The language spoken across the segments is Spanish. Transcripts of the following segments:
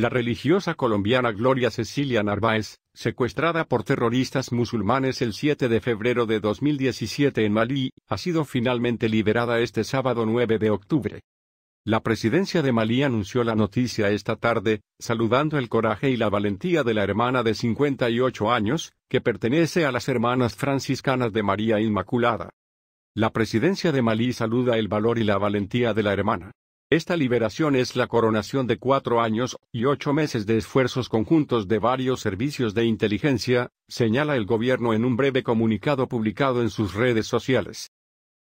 La religiosa colombiana Gloria Cecilia Narváez, secuestrada por terroristas musulmanes el 7 de febrero de 2017 en Malí, ha sido finalmente liberada este sábado 9 de octubre. La presidencia de Malí anunció la noticia esta tarde, saludando el coraje y la valentía de la hermana de 58 años, que pertenece a las hermanas franciscanas de María Inmaculada. La presidencia de Malí saluda el valor y la valentía de la hermana. Esta liberación es la coronación de cuatro años y ocho meses de esfuerzos conjuntos de varios servicios de inteligencia, señala el gobierno en un breve comunicado publicado en sus redes sociales.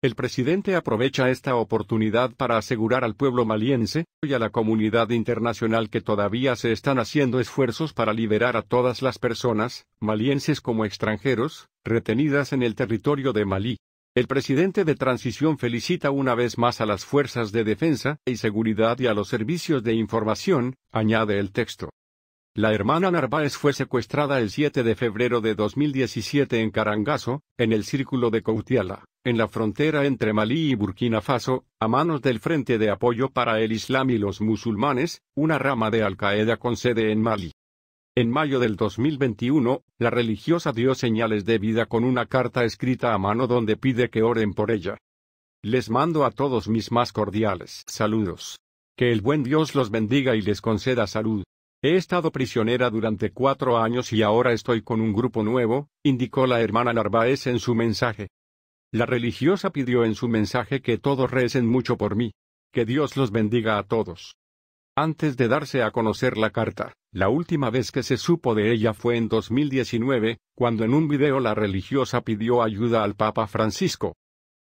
El presidente aprovecha esta oportunidad para asegurar al pueblo maliense y a la comunidad internacional que todavía se están haciendo esfuerzos para liberar a todas las personas, malienses como extranjeros, retenidas en el territorio de Malí. El presidente de Transición felicita una vez más a las fuerzas de defensa y seguridad y a los servicios de información, añade el texto. La hermana Narváez fue secuestrada el 7 de febrero de 2017 en Carangazo, en el círculo de Coutiala, en la frontera entre Malí y Burkina Faso, a manos del Frente de Apoyo para el Islam y los Musulmanes, una rama de Al-Qaeda con sede en Malí. En mayo del 2021, la religiosa dio señales de vida con una carta escrita a mano donde pide que oren por ella. Les mando a todos mis más cordiales saludos. Que el buen Dios los bendiga y les conceda salud. He estado prisionera durante cuatro años y ahora estoy con un grupo nuevo, indicó la hermana Narváez en su mensaje. La religiosa pidió en su mensaje que todos recen mucho por mí. Que Dios los bendiga a todos. Antes de darse a conocer la carta, la última vez que se supo de ella fue en 2019, cuando en un video la religiosa pidió ayuda al Papa Francisco.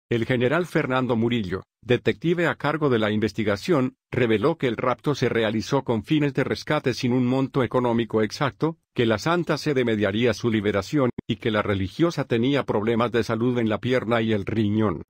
El general Fernando Murillo, detective a cargo de la investigación, reveló que el rapto se realizó con fines de rescate sin un monto económico exacto, que la Santa Sede mediaría su liberación, y que la religiosa tenía problemas de salud en la pierna y el riñón.